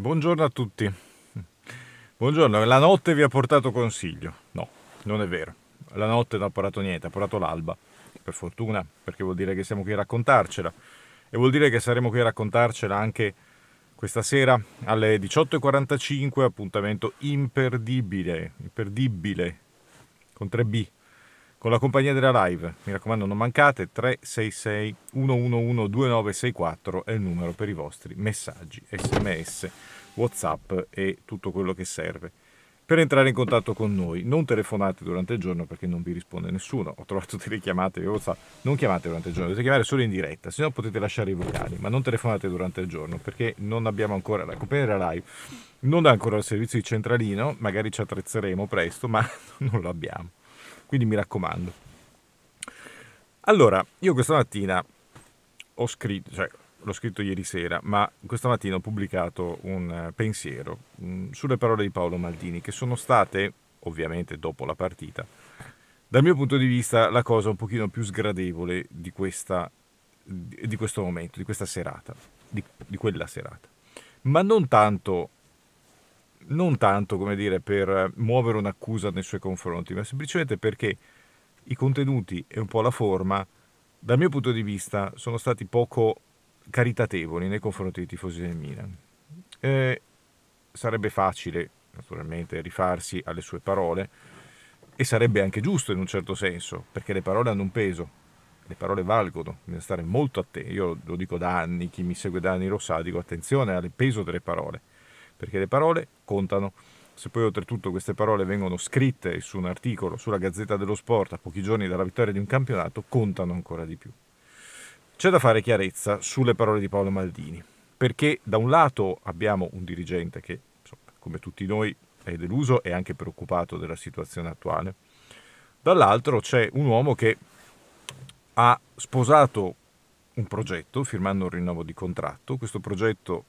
Buongiorno a tutti. Buongiorno, la notte vi ha portato consiglio. No, non è vero. La notte non ha portato niente, ha portato l'alba. Per fortuna, perché vuol dire che siamo qui a raccontarcela. E vuol dire che saremo qui a raccontarcela anche questa sera alle 18.45, appuntamento imperdibile, imperdibile, con 3B con la compagnia della live. Mi raccomando, non mancate. 366 111 2964 è il numero per i vostri messaggi, sms, whatsapp e tutto quello che serve. Per entrare in contatto con noi, non telefonate durante il giorno perché non vi risponde nessuno. Ho trovato delle chiamate Non chiamate durante il giorno, dovete chiamare solo in diretta, se no potete lasciare i vocali, ma non telefonate durante il giorno perché non abbiamo ancora la compagnia della live. Non ha ancora il servizio di centralino, magari ci attrezzeremo presto, ma non lo abbiamo. Quindi mi raccomando. Allora, io questa mattina ho scritto, cioè l'ho scritto ieri sera, ma questa mattina ho pubblicato un eh, pensiero mm, sulle parole di Paolo Maldini, che sono state, ovviamente dopo la partita, dal mio punto di vista la cosa un pochino più sgradevole di, questa, di questo momento, di questa serata, di, di quella serata. Ma non tanto non tanto come dire, per muovere un'accusa nei suoi confronti, ma semplicemente perché i contenuti e un po' la forma, dal mio punto di vista, sono stati poco caritatevoli nei confronti dei tifosi del Milan. Eh, sarebbe facile, naturalmente, rifarsi alle sue parole e sarebbe anche giusto in un certo senso, perché le parole hanno un peso, le parole valgono, bisogna stare molto attenti. Io lo dico da anni, chi mi segue da anni lo sa, dico attenzione al peso delle parole perché le parole contano. Se poi oltretutto queste parole vengono scritte su un articolo sulla Gazzetta dello Sport a pochi giorni dalla vittoria di un campionato, contano ancora di più. C'è da fare chiarezza sulle parole di Paolo Maldini, perché da un lato abbiamo un dirigente che, insomma, come tutti noi, è deluso e anche preoccupato della situazione attuale, dall'altro c'è un uomo che ha sposato un progetto firmando un rinnovo di contratto, questo progetto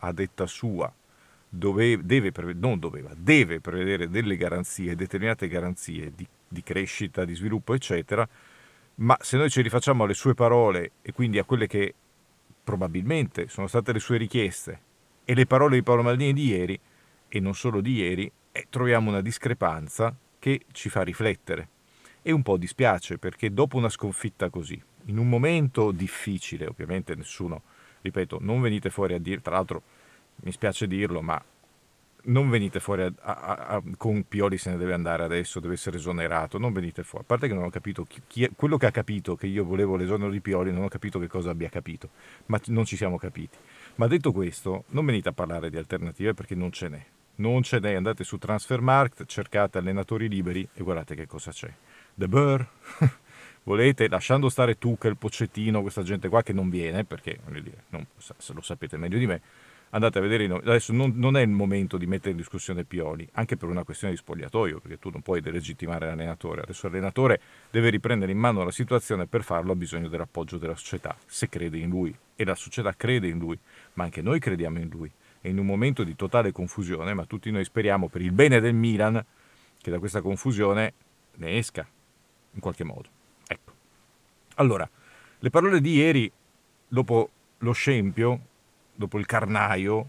a detta sua, dove, deve, non doveva, deve prevedere delle garanzie, determinate garanzie di, di crescita, di sviluppo, eccetera, ma se noi ci rifacciamo alle sue parole e quindi a quelle che probabilmente sono state le sue richieste e le parole di Paolo Maldini di ieri, e non solo di ieri, eh, troviamo una discrepanza che ci fa riflettere. E un po' dispiace perché dopo una sconfitta così, in un momento difficile, ovviamente nessuno ripeto, non venite fuori a dire, tra l'altro mi spiace dirlo, ma non venite fuori a, a, a, con Pioli se ne deve andare adesso, deve essere esonerato, non venite fuori. A parte che non ho capito chi, chi è, quello che ha capito che io volevo l'esonero di Pioli, non ho capito che cosa abbia capito, ma non ci siamo capiti. Ma detto questo, non venite a parlare di alternative perché non ce n'è. Non ce n'è, andate su Transfermarkt, cercate allenatori liberi e guardate che cosa c'è. The Burr. volete, lasciando stare Tuchel, Pocettino, questa gente qua che non viene, perché dire, non, se lo sapete meglio di me, andate a vedere, adesso non, non, è il momento di mettere in discussione Pioli, anche per una questione di spogliatoio, perché tu non puoi delegittimare l'allenatore, adesso l'allenatore deve riprendere in mano la situazione, per farlo ha bisogno dell'appoggio della società, se crede in lui, e la società crede in lui, ma anche noi crediamo in lui, e in un momento di totale confusione, ma tutti noi speriamo per il bene del Milan che da questa confusione ne esca in qualche modo. Allora, le parole di ieri, dopo lo scempio, dopo il carnaio,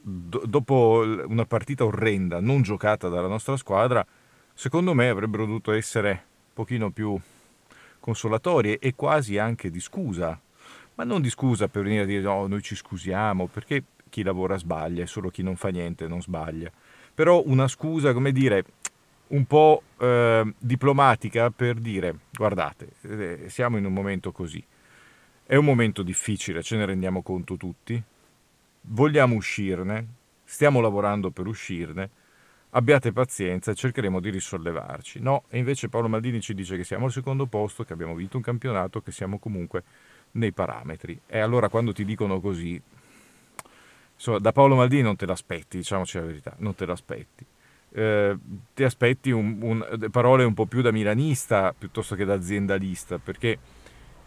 do, dopo una partita orrenda non giocata dalla nostra squadra, secondo me avrebbero dovuto essere un pochino più consolatorie e quasi anche di scusa. Ma non di scusa per venire a dire no, noi ci scusiamo, perché chi lavora sbaglia, e solo chi non fa niente non sbaglia. Però una scusa, come dire, un po' eh, diplomatica per dire guardate, eh, siamo in un momento così, è un momento difficile, ce ne rendiamo conto tutti, vogliamo uscirne, stiamo lavorando per uscirne, abbiate pazienza, cercheremo di risollevarci. No, e invece Paolo Maldini ci dice che siamo al secondo posto, che abbiamo vinto un campionato, che siamo comunque nei parametri. E allora quando ti dicono così, insomma, da Paolo Maldini non te l'aspetti, diciamoci la verità, non te l'aspetti eh, ti aspetti un, un, parole un po' più da milanista piuttosto che da aziendalista, perché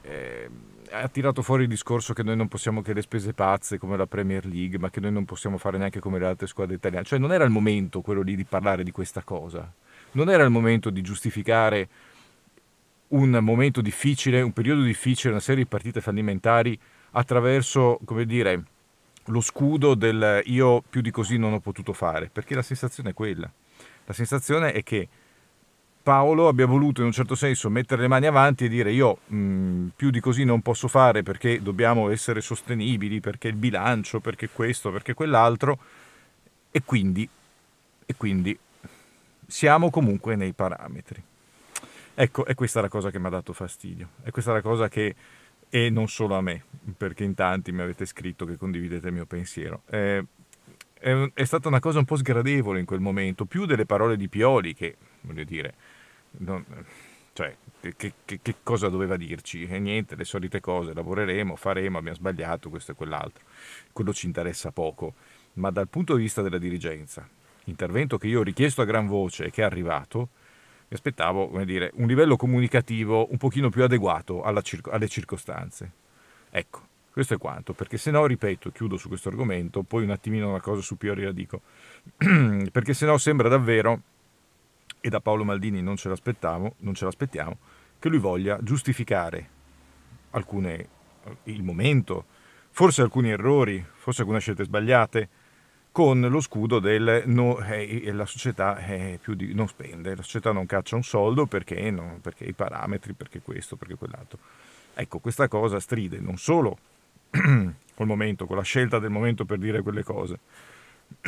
eh, ha tirato fuori il discorso che noi non possiamo che le spese pazze come la Premier League, ma che noi non possiamo fare neanche come le altre squadre italiane. Cioè non era il momento quello lì di parlare di questa cosa, non era il momento di giustificare un momento difficile, un periodo difficile, una serie di partite fallimentari attraverso, come dire, lo scudo del io più di così non ho potuto fare, perché la sensazione è quella. La sensazione è che Paolo abbia voluto in un certo senso mettere le mani avanti e dire io mh, più di così non posso fare perché dobbiamo essere sostenibili, perché il bilancio, perché questo, perché quell'altro e quindi, e quindi siamo comunque nei parametri. Ecco, è questa la cosa che mi ha dato fastidio, è questa la cosa che e non solo a me, perché in tanti mi avete scritto che condividete il mio pensiero. Eh, è, è, stata una cosa un po' sgradevole in quel momento, più delle parole di Pioli che, voglio dire, non, cioè, che, che, che, cosa doveva dirci? E niente, le solite cose, lavoreremo, faremo, abbiamo sbagliato questo e quell'altro. Quello ci interessa poco, ma dal punto di vista della dirigenza, intervento che io ho richiesto a gran voce e che è arrivato, mi aspettavo dire, un livello comunicativo un pochino più adeguato circo, alle circostanze. Ecco, questo è quanto, perché se no, ripeto, chiudo su questo argomento, poi un attimino una cosa su Piori la dico, perché se no sembra davvero, e da Paolo Maldini non ce l'aspettavo, non ce l'aspettiamo, che lui voglia giustificare alcune, il momento, forse alcuni errori, forse alcune scelte sbagliate, con lo scudo del no, eh, la società eh, di, non spende, la società non caccia un soldo perché, non, perché i parametri, perché questo, perché quell'altro. Ecco, questa cosa stride non solo col momento, con la scelta del momento per dire quelle cose,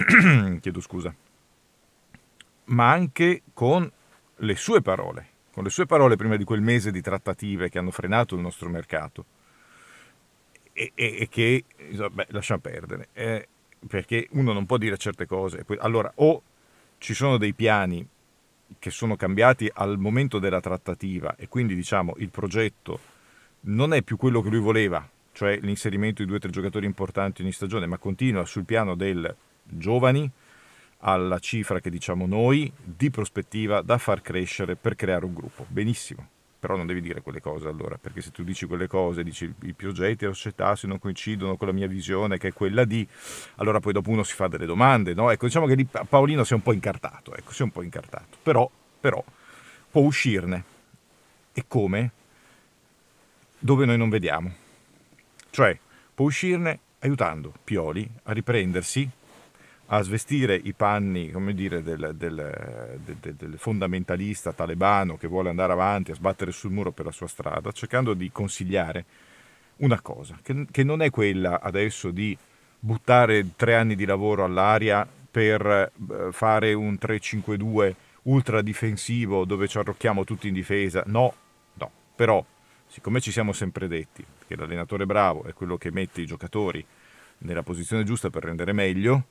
chiedo scusa, ma anche con le sue parole, con le sue parole prima di quel mese di trattative che hanno frenato il nostro mercato e, e, e che, beh, lasciamo perdere. Eh, perché uno non può dire certe cose. allora, o ci sono dei piani che sono cambiati al momento della trattativa e quindi diciamo il progetto non è più quello che lui voleva, cioè l'inserimento di due o tre giocatori importanti ogni stagione, ma continua sul piano del giovani alla cifra che diciamo noi di prospettiva da far crescere per creare un gruppo. Benissimo però non devi dire quelle cose allora, perché se tu dici quelle cose, dici i progetti e la società se non coincidono con la mia visione che è quella di, allora poi dopo uno si fa delle domande, no? Ecco, diciamo che lì Paolino si è un po' incartato, ecco, si è un po' incartato, però, però può uscirne. E come? Dove noi non vediamo. Cioè, può uscirne aiutando Pioli a riprendersi a svestire i panni dire, del, del, del, del, fondamentalista talebano che vuole andare avanti a sbattere sul muro per la sua strada, cercando di consigliare una cosa, che, che non è quella adesso di buttare tre anni di lavoro all'aria per eh, fare un 3-5-2 ultra difensivo dove ci arrocchiamo tutti in difesa, no, no, però siccome ci siamo sempre detti che l'allenatore bravo è quello che mette i giocatori nella posizione giusta per rendere meglio,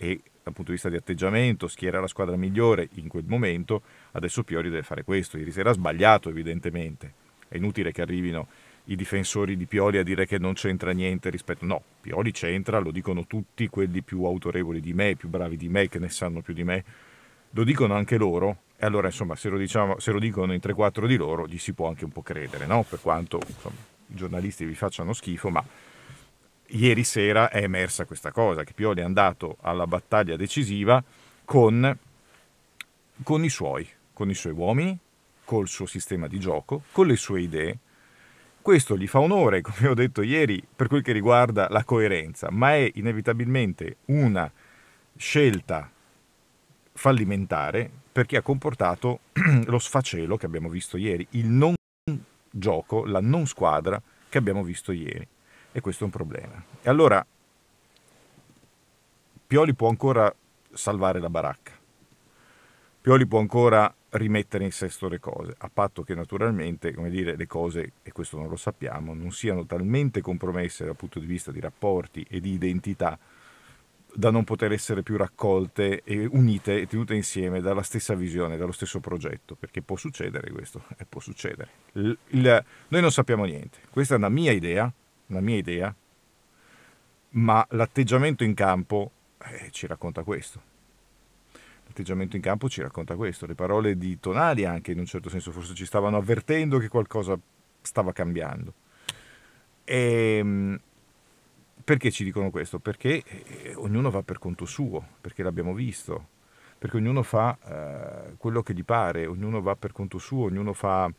e dal punto di vista di atteggiamento, schiera la squadra migliore in quel momento, adesso Piori deve fare questo. Ieri sera ha sbagliato evidentemente, è inutile che arrivino i difensori di Pioli a dire che non c'entra niente rispetto... No, Pioli c'entra, lo dicono tutti quelli più autorevoli di me, più bravi di me, che ne sanno più di me, lo dicono anche loro. E allora, insomma, se lo, diciamo, se lo dicono in 3-4 di loro, gli si può anche un po' credere, no? Per quanto insomma, i giornalisti vi facciano schifo, ma ieri sera è emersa questa cosa, che Pioli è andato alla battaglia decisiva con, con, i suoi, con i suoi uomini, col suo sistema di gioco, con le sue idee. Questo gli fa onore, come ho detto ieri, per quel che riguarda la coerenza, ma è inevitabilmente una scelta fallimentare perché ha comportato lo sfacelo che abbiamo visto ieri, il non gioco, la non squadra che abbiamo visto ieri e questo è un problema. E allora Pioli può ancora salvare la baracca, Pioli può ancora rimettere in sesto le cose, a patto che naturalmente, come dire, le cose, e questo non lo sappiamo, non siano talmente compromesse dal punto di vista di rapporti e di identità da non poter essere più raccolte e unite e tenute insieme dalla stessa visione, dallo stesso progetto, perché può succedere questo, e può succedere. Il, il, noi non sappiamo niente, questa è una mia idea, una mia idea, ma l'atteggiamento in campo eh, ci racconta questo. L'atteggiamento in campo ci racconta questo. Le parole di Tonali anche in un certo senso forse ci stavano avvertendo che qualcosa stava cambiando. E, ehm, perché ci dicono questo? Perché eh, ognuno va per conto suo, perché l'abbiamo visto, perché ognuno fa eh, quello che gli pare, ognuno va per conto suo, ognuno fa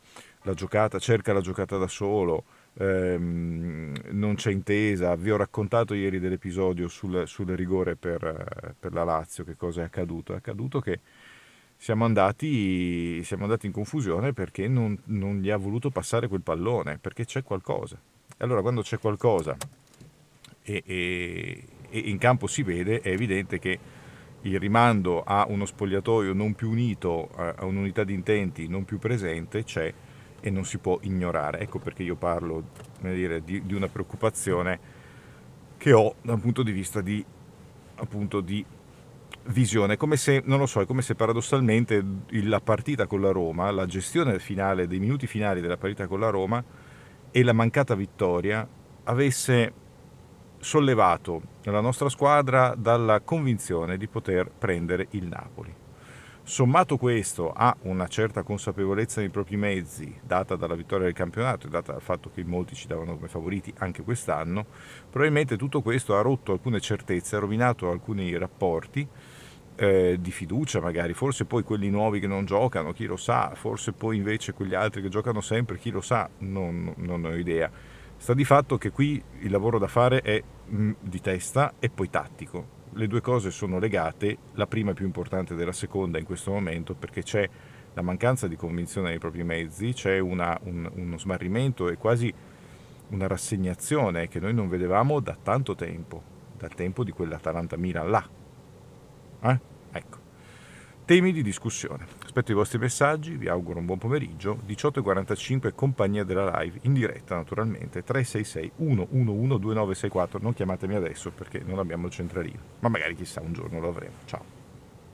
la giocata, cerca la giocata da solo ehm, non c'è intesa. Vi ho raccontato ieri dell'episodio sul, sul rigore per, per, la Lazio, che cosa è accaduto. È accaduto che siamo andati, siamo andati in confusione perché non, non gli ha voluto passare quel pallone, perché c'è qualcosa. E allora quando c'è qualcosa e, e, e in campo si vede, è evidente che il rimando a uno spogliatoio non più unito, a un'unità di intenti non più presente, c'è e non si può ignorare. Ecco perché io parlo dire, di, di, una preoccupazione che ho da un punto di vista di, appunto, di visione. Come se, non lo so, è come se paradossalmente la partita con la Roma, la gestione finale dei minuti finali della partita con la Roma e la mancata vittoria avesse sollevato la nostra squadra dalla convinzione di poter prendere il Napoli. Sommato questo a una certa consapevolezza dei propri mezzi, data dalla vittoria del campionato e data dal fatto che molti ci davano come favoriti anche quest'anno, probabilmente tutto questo ha rotto alcune certezze, ha rovinato alcuni rapporti eh, di fiducia magari, forse poi quelli nuovi che non giocano, chi lo sa, forse poi invece quegli altri che giocano sempre, chi lo sa, non, non ho idea. Sta di fatto che qui il lavoro da fare è mh, mm, di testa e poi tattico, le due cose sono legate, la prima è più importante della seconda in questo momento perché c'è la mancanza di convinzione dei propri mezzi, c'è una, un, uno smarrimento e quasi una rassegnazione che noi non vedevamo da tanto tempo, dal tempo di quell'Atalanta Milan là. Eh? Temi di discussione. Aspetto i vostri messaggi, vi auguro un buon pomeriggio. 18.45 compagnia della live, in diretta naturalmente, 366 111 2964. Non chiamatemi adesso perché non abbiamo il centralino, ma magari chissà un giorno lo avremo. Ciao.